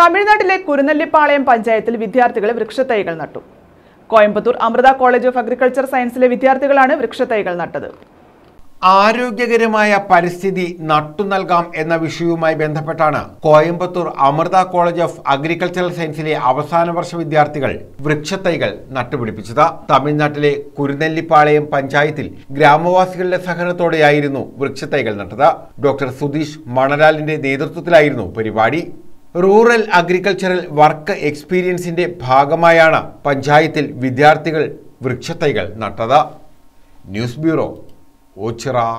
തമിഴ്നാട്ടിലെ കുരുനെല്ലിപ്പാളയം പഞ്ചായത്തിൽ വിദ്യാർത്ഥികൾ വൃക്ഷത്തൈകൾ നട്ടു Coimbatore Amrita college of agriculture സയൻസിലെ വിദ്യാർത്ഥികളാണ് വൃക്ഷത്തൈകൾ നട്ടത് ആരോഗ്യകരമായ പരിസ്ഥിതി നട്ടു നൽകാം എന്ന വിഷയവുമായി ബന്ധപ്പെട്ടാണ് Coimbatore Amrita college of agricultural സയൻസിലെ അവസാന വർഷ വിദ്യാർത്ഥികൾ വൃക്ഷത്തൈകൾ നട്ടുപിടിപ്പിച്ചത് തമിഴ്നാട്ടിലെ കുരുനെല്ലിപ്പാളയം പഞ്ചായത്തിൽ ഗ്രാമവാസികളുടെ സഹകരണത്തോടെയായിരുന്നു വൃക്ഷത്തൈകൾ നട്ടത് ഡോക്ടർ സുധീഷ് മണലാലിന്റെ നേതൃത്വത്തിലായിരുന്നു പരിപാടി റൂറൽ അഗ്രികൾച്ചറൽ വർക്ക് എക്സ്പീരിയൻസിന്റെ ഭാഗമായാണ് പഞ്ചായത്തിൽ വിദ്യാർത്ഥികൾ വൃക്ഷത്തൈകൾ നട്ടത് ന്യൂസ് ബ്യൂറോ ഓച്ചിറ